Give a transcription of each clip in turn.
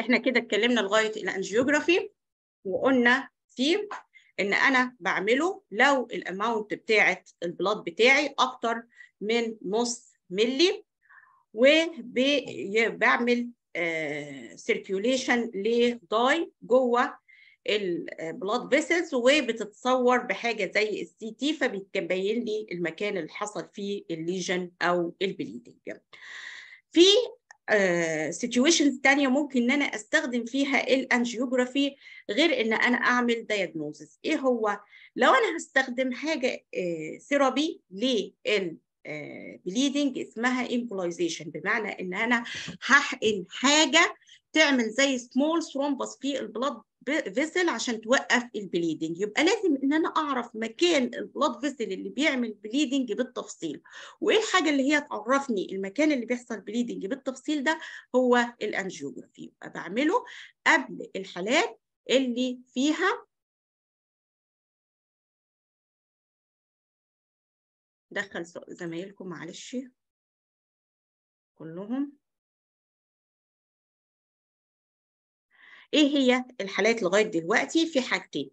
احنا كده اتكلمنا لغايه الانجيوجرافي وقلنا فيه ان انا بعمله لو الاماونت بتاعه البلاد بتاعي اكتر من نص ملي وبعمل سيركيوليشن لداي جوه البلاد فيسلز وبتتصور بحاجه زي السي تي فبيتبين لي المكان اللي حصل فيه الليجن او البليدنج. في سيتويشنز آه، تانية ممكن ان انا استخدم فيها الانجيوجرافي غير ان انا اعمل دايجنوزز ايه هو لو انا هستخدم حاجه ثيرابي آه، للبليدنج آه، اسمها امبولايزيشن بمعنى ان انا هحقن حاجه تعمل زي سمول ثرومبس في البلد فيسل عشان توقف البليدنج يبقى لازم ان انا اعرف مكان البلاد فيسل اللي بيعمل بليدنج بالتفصيل وايه الحاجه اللي هي تعرفني المكان اللي بيحصل بليدنج بالتفصيل ده هو الانجيوجرافي يبقى بعمله قبل الحالات اللي فيها دخل زمايلكم معلش كلهم ايه هي الحالات لغايه دلوقتي في حاجتين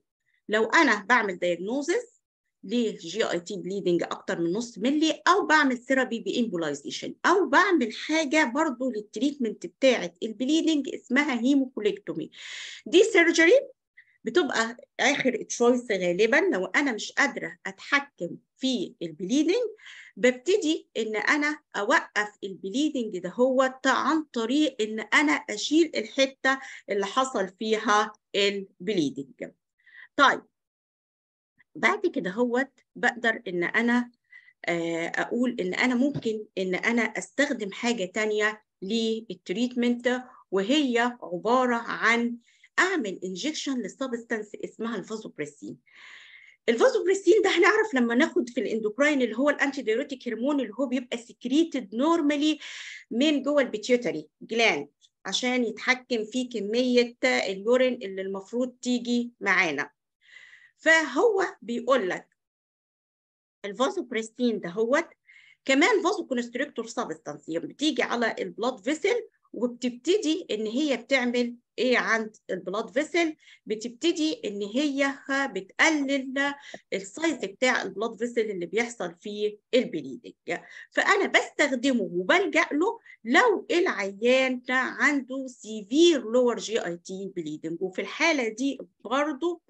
لو انا بعمل دايجنوزز لجي اي تي بليدنج اكتر من نص ملي او بعمل ثيرابي بامبولايزيشن او بعمل حاجه برضو للتريتمنت بتاعه البليدنج اسمها هيموكوليكتومي دي سيرجري بتبقى اخر تشويس غالبا لو انا مش قادره اتحكم في البليدنج ببتدي ان انا اوقف البليدنج ده هو عن طريق ان انا اشيل الحته اللي حصل فيها البليدنج طيب بعد كده هوت بقدر ان انا آه، اقول ان انا ممكن ان انا استخدم حاجه تانية للتريتمنت وهي عباره عن اعمل انجكشن للسبستانس اسمها الفازوبريسين الفازوبريسين ده هنعرف لما ناخد في الاندوكراين اللي هو الانتي ديوريتيك هرمون اللي هو بيبقى سكريتد نورمالي من جوه البيتيوتري جلاند عشان يتحكم في كميه اليورين اللي المفروض تيجي معانا فهو بيقول لك ده هو كمان فازو كونستريكتور سبستانس يعني بتيجي على البلاد فيسل وبتبتدي ان هي بتعمل ايه عند البلاد فيسل بتبتدي ان هي بتقلل السايز بتاع البلاد فيسل اللي بيحصل فيه البليدنج فانا بستخدمه وبلجا له لو العيان عنده سيفير لور جي اي تي بليدنج وفي الحاله دي برضو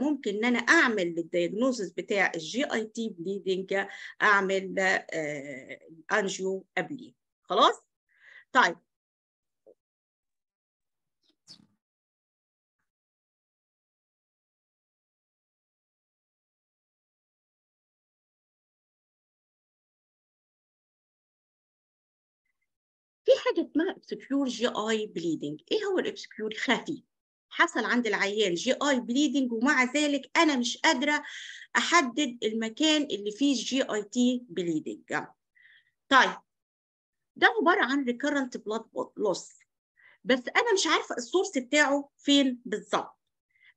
ممكن ان انا اعمل الدياجنوزس بتاع الجي اي تي بليدنج اعمل انجيو آه، ابلي خلاص طيب في حاجه اسمها obscure جي اي بليدنج ايه هو الابسكيور خفي حصل عند العيان جي اي بليدنج ومع ذلك انا مش قادره احدد المكان اللي فيه جي اي تي بليدنج طيب ده عباره عن recurrent بلاد لوس بس انا مش عارفه السورس بتاعه فين بالظبط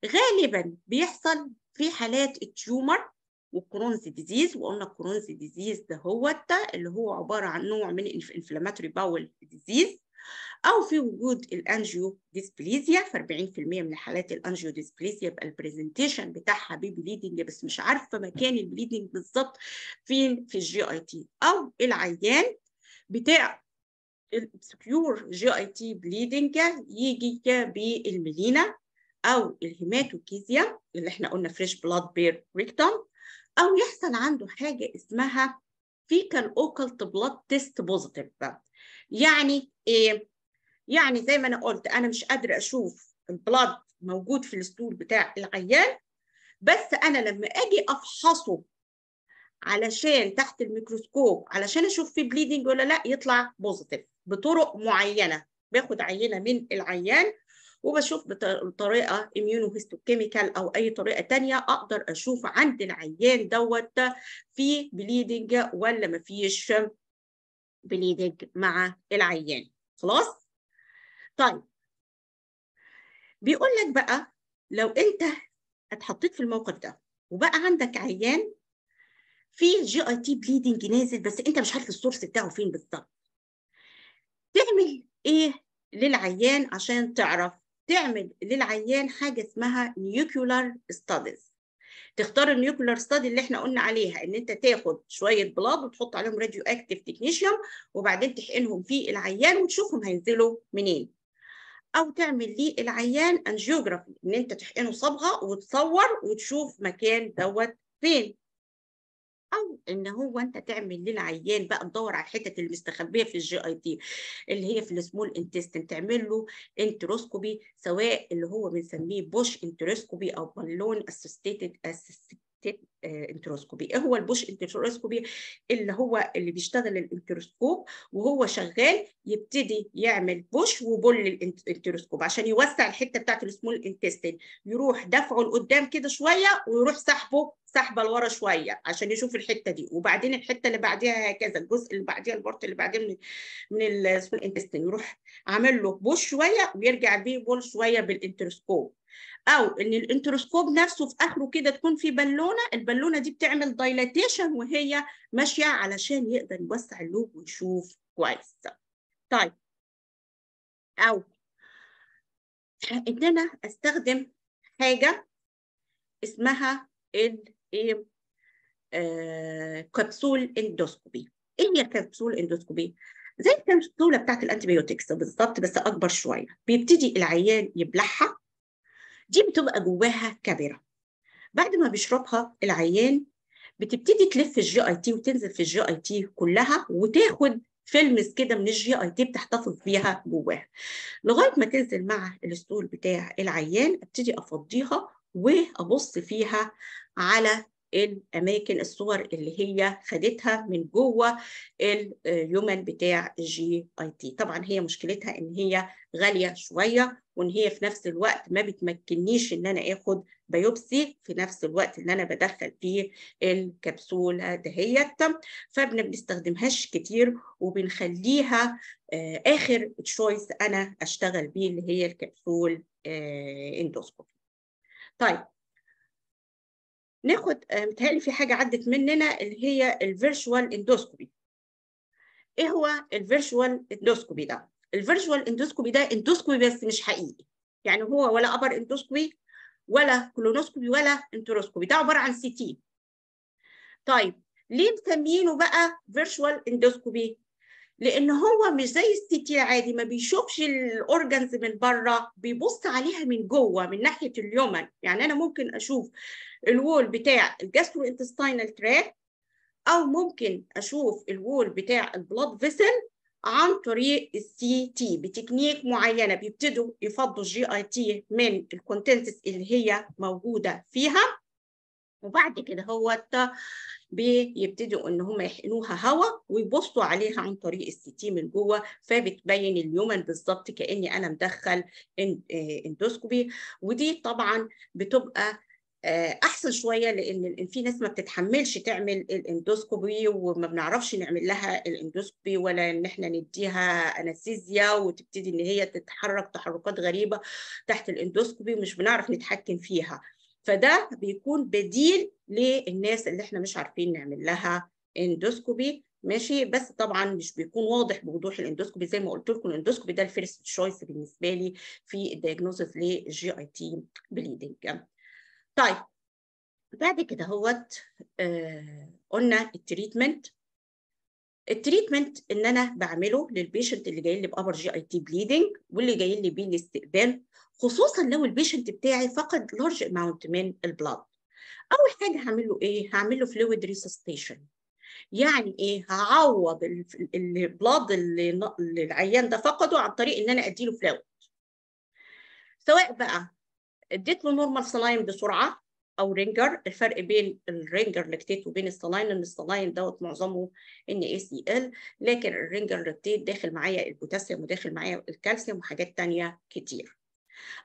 غالبا بيحصل في حالات التيومر والكرونز ديزيز وقلنا الكرونز ديزيز ده هو اللي هو عبارة عن نوع من الانفلاماتوري باول ديزيز أو في وجود الأنجيو ديسبليزيا في 40% من حالات الأنجيو ديسبليزيا يبقى البرزنتيشن بتاعها ببليدنج بس مش عارفة مكان البليدنج بالظبط فين في الجي أي تي أو العيان بتاع السكيور جي اي تي بليدنج يجي بالميلينا او الهيماتوكيزيا اللي احنا قلنا فريش بلاد بير ريكتوم او يحصل عنده حاجه اسمها فيكال اوكلت بلاد تيست بوزيتيف يعني ايه يعني زي ما انا قلت انا مش قادره اشوف البلاد موجود في الستول بتاع العيان بس انا لما اجي افحصه علشان تحت الميكروسكوب علشان اشوف فيه بليدنج ولا لا يطلع بوزيتيف بطرق معينه باخد عينه من العيان وبشوف بطريقه immunohistochemical او اي طريقه ثانيه اقدر اشوف عند العيان دوت في بليدنج ولا ما فيش بليدنج مع العيان خلاص طيب بيقول لك بقى لو انت اتحطيت في الموقف ده وبقى عندك عيان في جي اي تي بليدنج نازل بس انت مش عارف السورس بتاعه فين بالظبط تعمل ايه للعيان عشان تعرف تعمل للعيان حاجه اسمها نيوكولار ستاديز تختار النيوكولار ستادي اللي احنا قلنا عليها ان انت تاخد شويه بلاد وتحط عليهم راديو اكتف تكنيشيوم وبعدين تحقنهم في العيان وتشوفهم هينزلوا منين او تعمل لي العيان انجيوغرافي ان انت تحقنه صبغه وتصور وتشوف مكان دوت فين او ان هو انت تعمل للعيان بقى تدور على الحتت المستخبيه في الجي اي تي اللي هي في السمول انتستين تعمل له انتروسكوبي سواء اللي هو بنسميه بوش انتروسكوبي او بالون اسوستيتد تيت آه، انتروسكوبي ايه هو البوش انتروسكوبي اللي هو اللي بيشتغل الانتروسكوب وهو شغال يبتدي يعمل بوش وبول للانتروسكوب عشان يوسع الحته بتاعت السمول انتستين يروح دفعه لقدام كده شويه ويروح سحبه سحبه لورا شويه عشان يشوف الحته دي وبعدين الحته اللي بعديها هكذا الجزء اللي بعديها البورت اللي بعديه من من السمول انتستين يروح عامل له بوش شويه ويرجع بيه بول شويه بالانتروسكوب او ان الانتروسكوب نفسه في اخره كده تكون في بالونه البالونه دي بتعمل دايلاتيشن وهي ماشيه علشان يقدر يوسع اللوب ويشوف كويس طيب او ان انا استخدم حاجه اسمها ال كبسول اندوسكوبي ايه هي كبسول اندوسكوبي زي الكبسوله بتاعت الانتيبيوتكس بالظبط بس اكبر شويه بيبتدي العيان يبلعها دي بتبقى جواها كبيرة بعد ما بيشربها العيان بتبتدي تلف الجي اي تي وتنزل في الجي اي تي كلها وتاخد فيلمز كده من الجي اي تي بتحتفظ بيها جواها لغايه ما تنزل مع الاسطول بتاع العيان ابتدي افضيها وابص فيها على الاماكن الصور اللي هي خدتها من جوه اليومن بتاع الجي اي تي طبعا هي مشكلتها ان هي غاليه شويه وان هي في نفس الوقت ما بتمكننيش ان انا اخد بيوبسي في نفس الوقت ان انا بدخل فيه الكبسوله دهيت فما بنستخدمهاش كتير وبنخليها آه، اخر تشويس انا اشتغل بيه اللي هي الكبسول اندوسكوبي آه، طيب ناخد آه، متهيألي في حاجة عدت مننا اللي هي الفيرشوال اندوسكوبي ايه هو الفيرشوال اندوسكوبي ده الفيرشوال اندوسكوبي ده اندوسكوبي بس مش حقيقي يعني هو ولا ابر اندوسكوبي ولا كولونوسكوبي ولا انتروسكوبي ده عباره عن سي تي طيب ليه مسمينه بقى فيرشوال اندوسكوبي لان هو مش زي السي تي العادي ما بيشوفش الاورجنز من بره بيبص عليها من جوه من ناحيه اليومن يعني انا ممكن اشوف الوول بتاع الجاسترو انتستينال تراك او ممكن اشوف الوول بتاع البلاد فيسل عن طريق السي تي بتكنيك معينه بيبتدوا يفضوا الجي اي تي من الكونتنتس اللي هي موجوده فيها وبعد كده هو بيبتدوا ان هم يحقنوها هواء ويبصوا عليها عن طريق الستيم اللي جوه فبتبين اليومن بالظبط كاني انا مدخل آه، اندوسكوبي ودي طبعا بتبقى آه، احسن شويه لان في ناس ما بتتحملش تعمل الاندوسكوبي وما بنعرفش نعمل لها الاندوسكوبي ولا ان احنا نديها انستيزيا وتبتدي ان هي تتحرك تحركات غريبه تحت الاندوسكوبي ومش بنعرف نتحكم فيها فده بيكون بديل للناس اللي احنا مش عارفين نعمل لها اندوسكوبي ماشي بس طبعا مش بيكون واضح بوضوح الاندوسكوبي زي ما قلت لكم الاندوسكوبي ده الفيرست تشويس بالنسبه لي في الدايجنوستس للجي اي تي بليدنج طيب بعد كده هوت آه، قلنا التريتمنت التريتمنت ان انا بعمله للبيشنت اللي جاي لي بابر جي اي تي بليدنج واللي جاي لي بيه الاستقبال خصوصا لو البيشنت بتاعي فقد لارج اماونت من البلاد اول حاجه هعمل له ايه هعمل له فلويد ريسستيشن يعني ايه هعوض البلاد اللي العيان ده فقده عن طريق ان انا اديله فلويد سواء بقى اديت له نورمال سلايم بسرعه او رينجر الفرق بين الرينجر لاكتيت وبين الصلاين ان الصلاين دوت معظمه ان اي سي ال لكن الرينجر لاكتيت داخل معايا البوتاسيوم وداخل معايا الكالسيوم وحاجات تانية كتير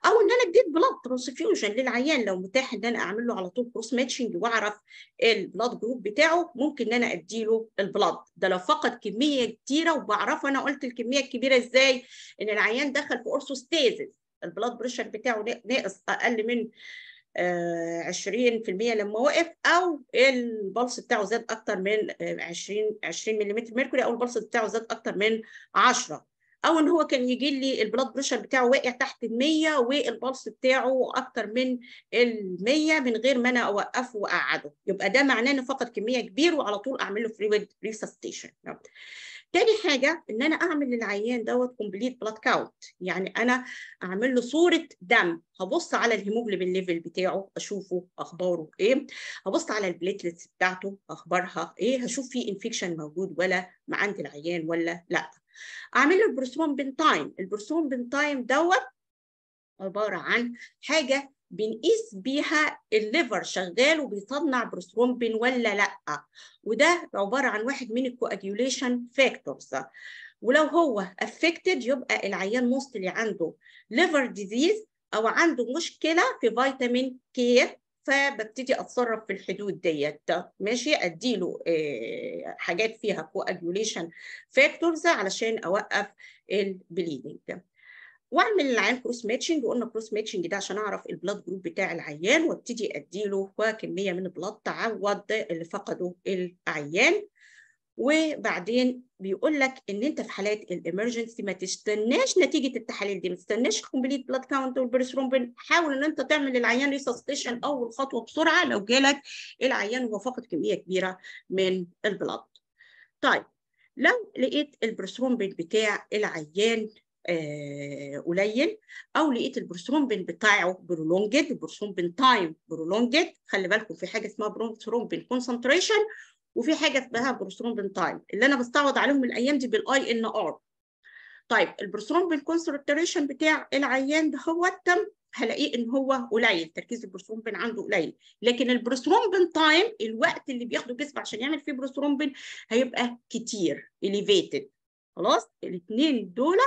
او ان انا اديت بلاد ترانسفيوجن للعيان لو متاح ان انا اعمل له على طول كروس ماتشنج واعرف البلاد جروب بتاعه ممكن ان انا ادي له البلاد ده لو فقد كميه كتيره وبعرفه انا قلت الكميه الكبيره ازاي ان العيان دخل في اورثوستازيس البلاد بريشر بتاعه ناقص اقل من 20% آه، لما وقف او البلس بتاعه زاد اكتر من 20 20 ملم ميركوري او البلس بتاعه زاد اكتر من 10 او ان هو كان يجي لي البلاد بريشر بتاعه واقع تحت ال 100 والبلس بتاعه اكتر من ال 100 من غير ما انا اوقفه واقعده يبقى ده معناه إنه فقد كميه كبيرة وعلى طول اعمل له فلويد ريسستيشن تاني حاجه ان انا اعمل للعيان دوت كومبليت بلاد كاوت، يعني انا اعمل له صوره دم هبص على الهيموجلوبين ليفل بتاعه اشوفه اخباره ايه هبص على البليتلتس بتاعته اخبارها ايه هشوف في انفكشن موجود ولا ما عند العيان ولا لا اعمل له تايم، بنتايم بن تايم دوت عباره عن حاجه بنقيس بيها الليفر شغال وبيصنع بروثرومبين ولا لا وده عباره عن واحد من الكواجيوليشن فاكتورز ولو هو افكتد يبقى العيان موستلي عنده ليفر ديزيز او عنده مشكله في فيتامين كي فببتدي اتصرف في الحدود ديت ماشي اديله آه، حاجات فيها كواجيوليشن فاكتورز علشان اوقف البليدنج واعمل معاه كروس ماتشنج وقلنا كروس ماتشنج ده عشان اعرف البلاد جروب بتاع العيان وابتدي اديله كميه من البلاد تعوض اللي فقده العيان وبعدين بيقول لك ان انت في حالات الامرجنسي ما تستناش نتيجه التحاليل دي ما تستناش كومبليت بلاد كاونت والبريثرومبين حاول ان انت تعمل للعيان ريسستيشن اول خطوه بسرعه لو جالك العيان وهو فاقد كميه كبيره من البلاد طيب لو لقيت البريثرومبين بتاع العيان آه، قليل او لقيت البروثرومبين بتاعه برولونجد البروثرومبين تايم برولونجد خلي بالكم في حاجه اسمها بروثرومبين كونسنتريشن وفي حاجه اسمها برثرومبين تايم اللي انا بستعوض عليهم الايام دي بالاي ان ار طيب البروثرومبين كونسنتريشن بتاع العيان ده هو تم هلاقيه ان هو قليل تركيز البروثرومبين عنده قليل لكن البروثرومبين تايم الوقت اللي بياخده الجسم عشان يعمل فيه بروثرومبين هيبقى كتير اليفيتد خلاص الاثنين دول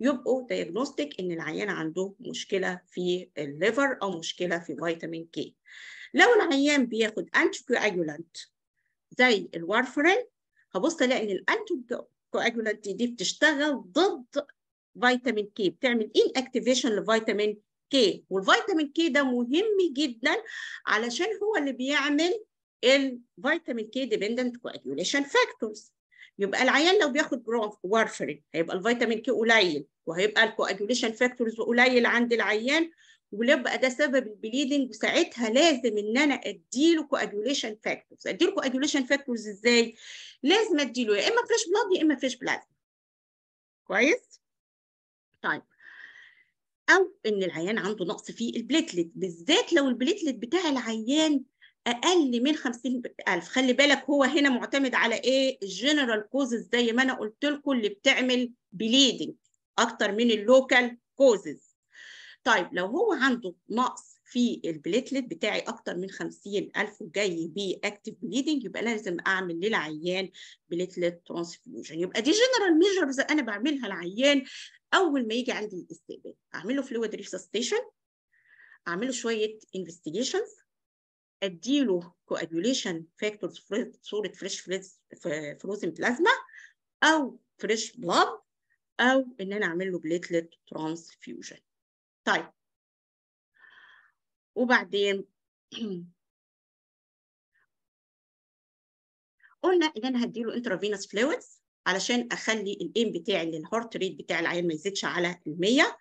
يبقوا دايجنوستيك ان العيان عنده مشكله في الليفر او مشكله في فيتامين كي لو العيان بياخد انتي زي الوارفرين هبص الاقي ان الانتي دي بتشتغل ضد فيتامين كي بتعمل ان اكتيفيشن لفيتامين كي والفيتامين كي ده مهم جدا علشان هو اللي بيعمل الفيتامين كي ديبندنت كواجوليشن فاكتورز يبقى العيان لو بياخد وارفرين هيبقى الفيتامين كي قليل وهيبقى الكواجوليشن فاكتورز قليل عند العيان ويبقى ده سبب البليدنج وساعتها لازم ان انا اديله كواجوليشن فاكتورز اديله كواجوليشن فاكتورز ازاي لازم اديله يا اما فريش بلاد يا اما فريش بلازما كويس طيب او ان العيان عنده نقص في البليتلت بالذات لو البليتلت بتاع العيان اقل من 50000 خلي بالك هو هنا معتمد على ايه الجنرال كوزز زي ما انا قلت لكم اللي بتعمل بليدنج اكتر من اللوكال كوزز طيب لو هو عنده نقص في البليتلت بتاعي اكتر من 50000 وجاي باكتف اكتف بليدنج يبقى لازم اعمل للعيان بليتلت ترانسفيوجن يبقى دي جنرال ميجرز انا بعملها العيان اول ما يجي عندي الاستقبال اعمل له فلويد ريسستيشن اعمل له شويه انفستيجيشنز اديله coagulation فاكتور في صوره فريش فروزن بلازما او فريش بلاد او ان انا اعمل له بليتلت ترانسفيوجن طيب وبعدين قلنا ان انا هديله انترافينوس فلويدز علشان اخلي الايم بتاعي للهارت ريت بتاع العيان ما يزيدش على ال 100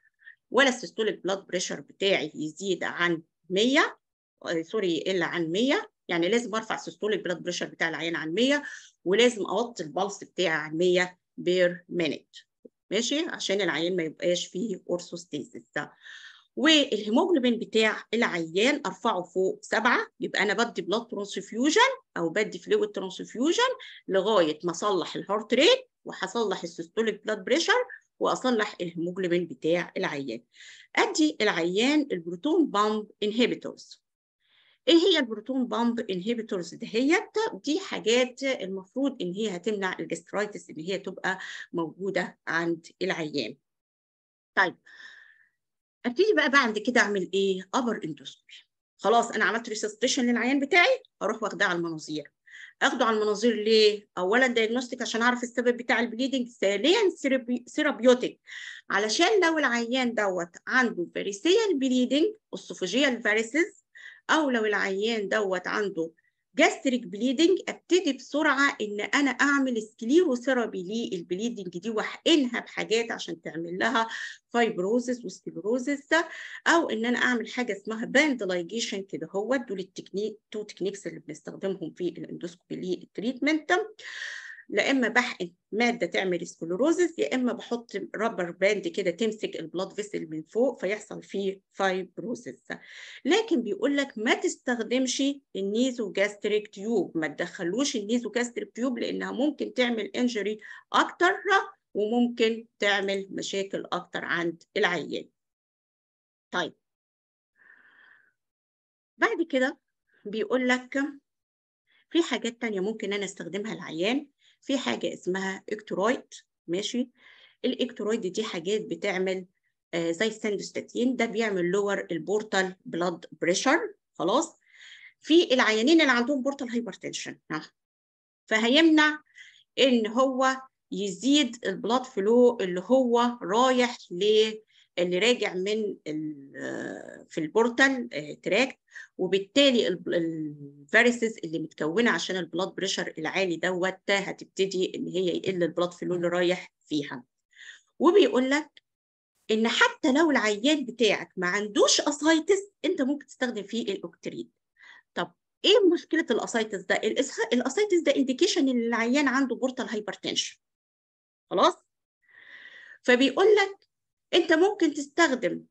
ولا السيستوليك بلاد بريشر بتاعي يزيد عن 100 آه، سوري الا عن 100 يعني لازم ارفع سيستوليك بلاد بريشر بتاع العيان عن 100 ولازم اوطي البلس بتاعي عن 100 بير مينيت ماشي عشان العيان ما يبقاش فيه ده والهيموجلوبين بتاع العيان ارفعه فوق سبعه يبقى انا بدي بلاد ترانسفيوجن او بدي فلويد ترانسفيوجن لغايه ما اصلح الهارت ريت وهصلح السيستوليك بلاد بريشر واصلح الهيموجلوبين بتاع العيان ادي العيان البروتون بامب انهبيتورز ايه هي البروتون بامب انهبيتورز دهيت دي حاجات المفروض ان هي هتمنع الجسترايتس ان هي تبقى موجوده عند العيان طيب ابتدي بقى بعد كده اعمل ايه ابر اندوسكوبي خلاص انا عملت ريسستيشن للعيان بتاعي اروح واخداه على المناظير اخده على المناظير ليه؟ اولا دايجنوستيك عشان اعرف السبب بتاع البليدنج، ثانيا سيرابيوتيك علشان لو العيان دوت عنده فاريسيال بليدنج اسوفوجيال فاريسز او لو العيان دوت عنده جاستريك بليدنج ابتدي بسرعه ان انا اعمل سكليروثيرابي للبليدنج دي واحقنها بحاجات عشان تعمل لها فايبروزس وسكليروزس او ان انا اعمل حاجه اسمها باند لايجيشن كده هو دول التكنيك تو تكنيكس اللي بنستخدمهم في الاندوسكوبي للتريتمنت لا اما بحقن ماده تعمل سكلوروزس يا اما بحط رابر باند كده تمسك البلاد فيسل من فوق فيحصل فيه فايبروزس لكن بيقول لك ما تستخدمش النيزو جاستريك تيوب ما تدخلوش النيزو جاستريك تيوب لانها ممكن تعمل انجري اكتر وممكن تعمل مشاكل اكتر عند العيان طيب بعد كده بيقول لك في حاجات تانية ممكن أنا أستخدمها العيان في حاجه اسمها اكترويد ماشي الاكترويد دي حاجات بتعمل آه، زي السندوستاتين ده بيعمل لور البورتال بلاد بريشر خلاص في العيانين اللي عندهم بورتال هايبرتنشن فهيمنع ان هو يزيد البلاد فلو اللي هو رايح ل اللي راجع من في البورتال آه، تراكت وبالتالي الفيروسز اللي متكونه عشان البلاد بريشر العالي دوت هتبتدي ان هي يقل البلاد فلو اللي رايح فيها وبيقول لك ان حتى لو العيان بتاعك ما عندوش اسايتس انت ممكن تستخدم فيه الاوكتريد طب ايه مشكله الاسايتس ده الاسايتس ده انديكيشن ان العيان عنده بورتال هايبرتنشن خلاص فبيقول لك انت ممكن تستخدم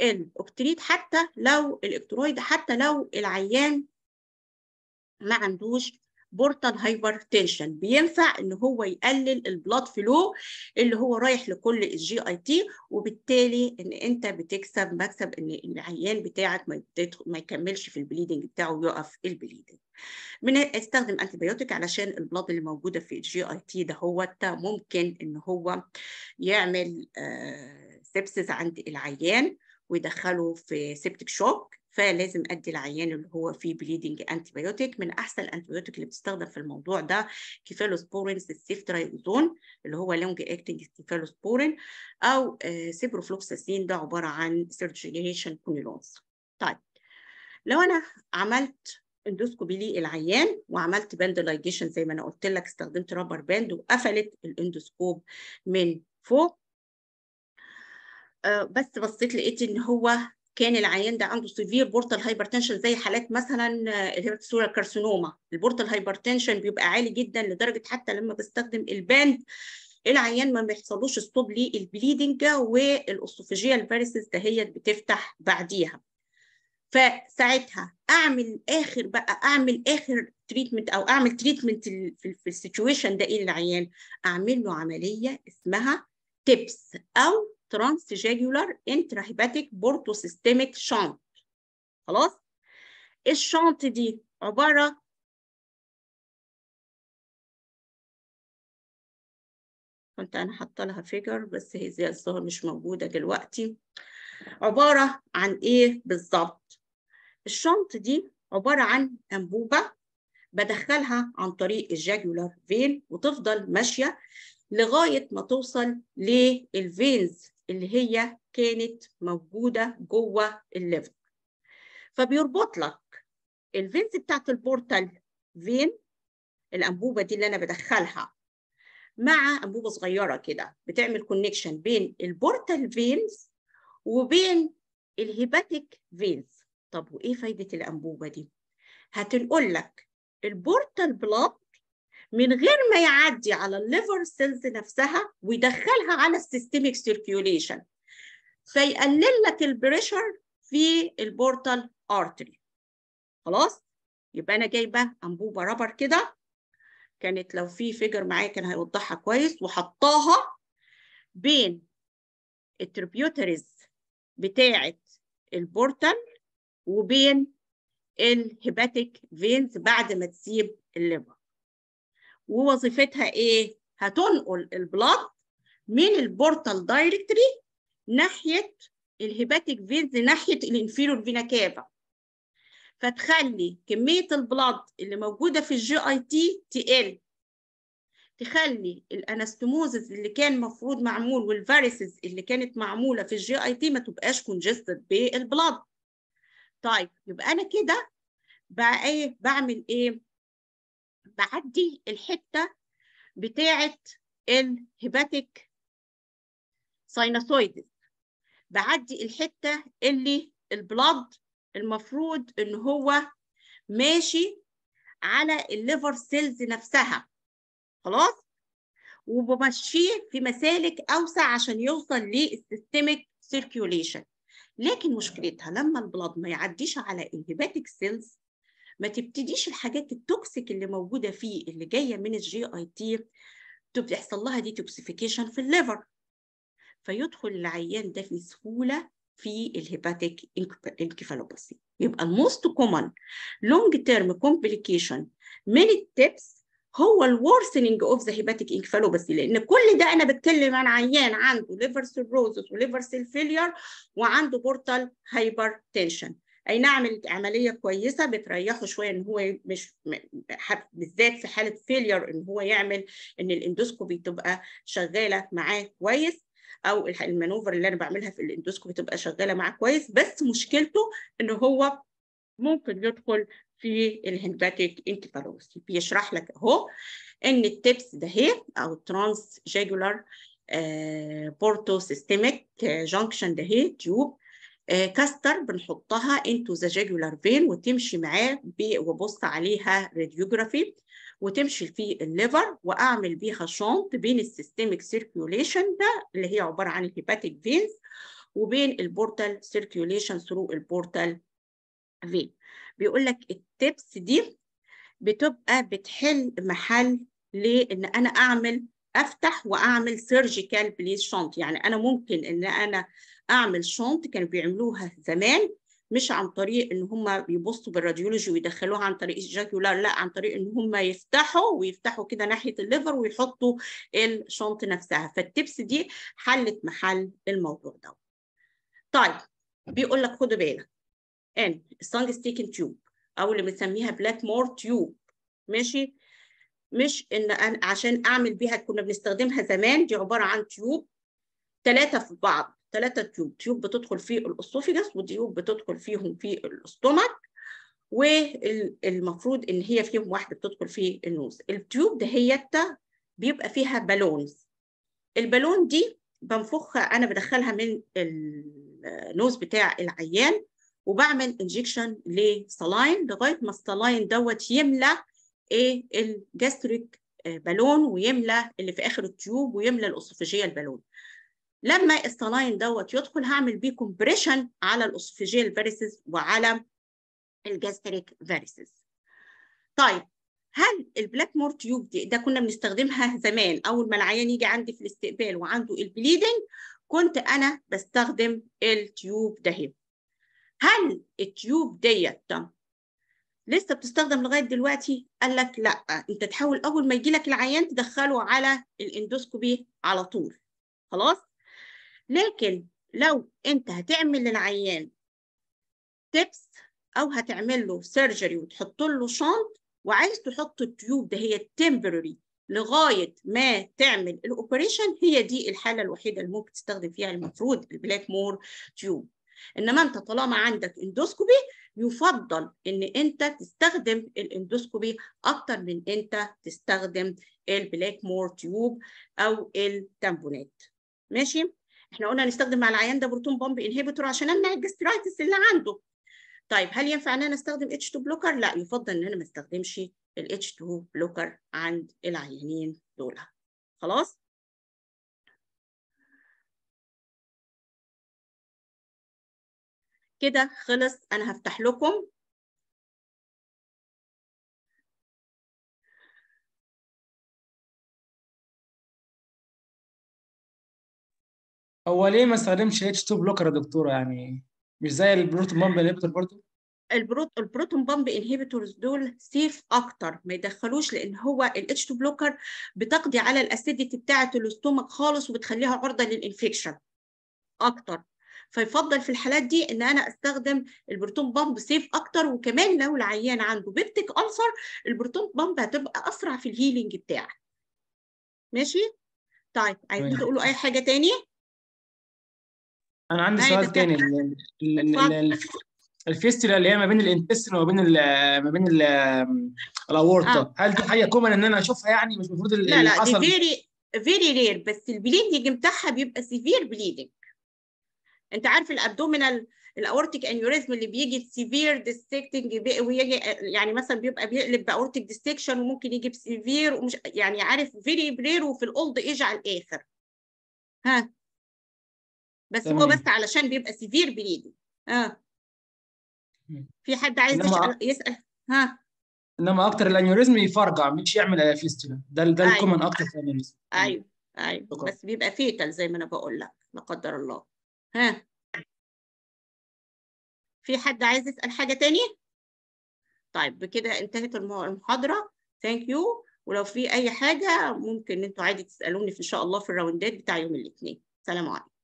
الاكتريد حتى لو الالكترويد حتى لو العيان ما عندوش بورتال هايبرتنشن بينفع ان هو يقلل البلاد فلو اللي هو رايح لكل الجي اي تي وبالتالي ان انت بتكسب مكسب ان العيان بتاعك ما, ما يكملش في البليدنج بتاعه ويقف البليدنج من استخدم انتي علشان البلاد اللي موجوده في الجي اي تي ده هو ممكن ان هو يعمل آه سيبسس عند العيان ويدخله في سيبتك شوك فلازم ادي العيان اللي هو فيه بليدنج انتيبيوتيك من احسن الانتيبيوتيك اللي بتستخدم في الموضوع ده كيفالوسبورينز السيفترايزون اللي هو لونج اكتنج كيفالوسبورين او سيبروفلوكساسين آه، ده عباره عن سيرجينيشن كونيلونز طيب لو انا عملت اندوسكوبي للعيان وعملت باند لايجيشن زي ما انا قلت لك استخدمت رابر باند وقفلت الاندوسكوب من فوق آه، بس بصيت لقيت ان هو كان العيان ده عنده سيفير بورتال هايبرتنشن زي حالات مثلا الهيباتوسورا كارسينوما البورتال هايبرتنشن بيبقى عالي جدا لدرجه حتى لما بستخدم الباند العيان ما بيحصلوش ستوب للبليدنج والاسوفيجيا الفارسز دهيت بتفتح بعديها فساعتها اعمل اخر بقى اعمل اخر تريتمنت او اعمل تريتمنت في السيتويشن ده ايه للعيان اعمل له عمليه اسمها تيبس او transjugular intrahepatic portosystemic shunt خلاص الشنط دي عبارة كنت أنا حاطة لها فيجر بس هي زي الظاهر مش موجودة دلوقتي عبارة عن إيه بالظبط الشنط دي عبارة عن أنبوبة بدخلها عن طريق الجاجولار فين وتفضل ماشية لغاية ما توصل للفينز اللي هي كانت موجودة جوه الليفر فبيربط لك الفينز بتاعت البورتال فين الأنبوبة دي اللي أنا بدخلها مع أنبوبة صغيرة كده بتعمل كونكشن بين البورتال فينز وبين الهيباتيك فينز طب وإيه فايدة الأنبوبة دي؟ هتنقول لك البورتال بلاد من غير ما يعدي على الليفر سيلز نفسها ويدخلها على السيستميك سيركيوليشن فيقلل لك البريشر في البورتال ارتري خلاص يبقى انا جايبه انبوبه رابر كده كانت لو في فيجر معايا كان هيوضحها كويس وحطاها بين التربيوتريز بتاعه البورتال وبين الهيباتيك فينز بعد ما تسيب الليفر ووظيفتها ايه هتنقل البلاد من البورتال دايركتري ناحيه الهيباتيك فينز ناحيه الانفيرور فينا كافا فتخلي كميه البلاد اللي موجوده في الجي اي تي تقل تخلي الانستموزز اللي كان المفروض معمول والفيروسز اللي كانت معموله في الجي اي تي ما تبقاش كونجستد بالبلاد طيب يبقى انا كده بقى ايه بعمل ايه بعدي الحته بتاعه الهيباتيك ساينوسويد بعدي الحته اللي البلد المفروض ان هو ماشي على الليفر سيلز نفسها خلاص وبمشيه في مسالك اوسع عشان يوصل للسيستميك سيركيوليشن لكن مشكلتها لما البلد ما يعديش على الهيباتيك سيلز ما تبتديش الحاجات التوكسيك اللي موجوده فيه اللي جايه من الجي اي تي بيحصل لها ديتوكسيفيكيشن في الليفر فيدخل العيان ده في سهوله في الهيباتيك انكفالوباثي يبقى الموست كومن لونج تيرم كومبليكيشن من التبس هو الورسنينج اوف ذا هيباتيك انكفالوباثي لان كل ده انا بتكلم عن عيان عنده ليفر سيروزس وليفر سيل فيلير وعنده بورتال هايبر تنشن اي نعم عمليه كويسه بتريحه شويه ان هو مش بالذات في حاله فيلير ان هو يعمل ان الاندوسكوبي تبقى شغاله معاه كويس او المانوفر اللي انا بعملها في الاندوسكوبي تبقى شغاله معاه كويس بس مشكلته ان هو ممكن يدخل في الهنباتيك انكفالوسي بيشرح لك اهو ان التبس ده هي إيه، او ترانس جاجولار بورتو سيستميك جانكشن ده هي إيه، تيوب آه، كاستر بنحطها انتو ذا جاجولار فين وتمشي معاه وبص عليها راديوجرافي وتمشي في الليفر واعمل بيها شنط بين السيستميك سيركيوليشن ده اللي هي عباره عن الهيباتيك فينز وبين البورتال سيركيوليشن ثرو البورتال فين بيقول لك التبس دي بتبقى بتحل محل لان انا اعمل افتح واعمل سيرجيكال بليس شنط يعني انا ممكن ان انا اعمل شنط كانوا بيعملوها زمان مش عن طريق ان هم بيبصوا بالراديولوجي ويدخلوها عن طريق الجاكيولار لا عن طريق ان هم يفتحوا ويفتحوا كده ناحيه الليفر ويحطوا الشنط نفسها فالتبس دي حلت محل الموضوع ده طيب بيقول لك خدوا بالك ان السانج ستيكن تيوب او اللي بنسميها بلاك مور تيوب ماشي مش ان أنا عشان اعمل بيها كنا بنستخدمها زمان دي عباره عن تيوب ثلاثه في بعض ثلاثة تيوب تيوب بتدخل في الأسوفيجس وتيوب بتدخل فيهم في الاستومك والمفروض ان هي فيهم واحده بتدخل في النوز التيوب هي بيبقى فيها بالونز البالون دي بنفخها انا بدخلها من النوز بتاع العيان وبعمل انجكشن لسلاين لغايه ما السلاين دوت يملى ايه الجاستريك آه، بالون ويملى اللي في اخر التيوب ويملى الاسوفيجيه البالون لما الصلاين دوت يدخل هعمل بيه كومبريشن على الاسوفيجيال فيريسز وعلى الجاستريك فيريسز طيب هل البلاك مور تيوب دي ده كنا بنستخدمها زمان اول ما العيان يجي عندي في الاستقبال وعنده البليدنج كنت انا بستخدم التيوب ده هل التيوب ديت لسه بتستخدم لغايه دلوقتي قال لك لا انت تحاول اول ما يجي لك العيان تدخله على الاندوسكوبي على طول خلاص لكن لو انت هتعمل للعيان تبس او هتعمل له سيرجري وتحط له شنط وعايز تحط التيوب ده هي التمبرري لغايه ما تعمل الاوبريشن هي دي الحاله الوحيده اللي ممكن تستخدم فيها المفروض البلاك مور تيوب انما انت طالما عندك اندوسكوبي يفضل ان انت تستخدم الاندوسكوبي اكتر من انت تستخدم البلاك مور تيوب او التامبونات ماشي احنا قلنا هنستخدم مع العيان ده بروتون بومب انهبيتور عشان امنع الجسترايتس اللي عنده طيب هل ينفع ان انا استخدم اتش 2 بلوكر لا يفضل ان انا ما استخدمش الاتش 2 بلوكر عند العيانين دول خلاص كده خلص انا هفتح لكم هو ليه ما استخدمش اتش 2 بلوكر يا دكتوره يعني مش زي البروتون بامب انهبيتور برضه البروت البروتون بامب انهبيتورز دول سيف اكتر ما يدخلوش لان هو الاتش 2 بلوكر بتقضي على الاسيديتي بتاعه الاستومك خالص وبتخليها عرضه للانفكشن اكتر فيفضل في الحالات دي ان انا استخدم البروتون بامب سيف اكتر وكمان لو العيان عنده بيبتيك ألسر البروتون بامب هتبقى اسرع في الهيلينج بتاعه ماشي طيب عايزين تقولوا اي حاجه تاني انا عندي سؤال تاني الفيستيلا اللي هي ما بين الانتستين وما بين ما بين الاورطه آه. هل دي حاجه كومن ان انا اشوفها يعني مش المفروض لا لا دي فيري فيري رير بس البليدنج بتاعها بيبقى سيفير بليدنج انت عارف الابدومينال الاورتيك انيوريزم اللي بيجي سيفير ديستكتنج ويجي يعني مثلا بيبقى بيقلب باورتيك ديستكشن وممكن يجي بسيفير ومش يعني عارف فيري برير وفي الاولد ايج على الاخر ها بس تمام. هو بس علشان بيبقى سيفير بليدنج اه في حد عايز إنما... يسال ها انما اكتر الانيوريزم يفرقع مش يعمل فيستولا ده ده أيوة. الكومن اكتر في الانيوريزم ايوه ايوه بس بيبقى فيتال زي ما انا بقول لك لا قدر الله ها في حد عايز يسال حاجه تاني طيب بكده انتهت المحاضره ثانك يو ولو في اي حاجه ممكن انتوا عادي تسالوني ان شاء الله في الراوندات بتاع يوم الاثنين سلام عليكم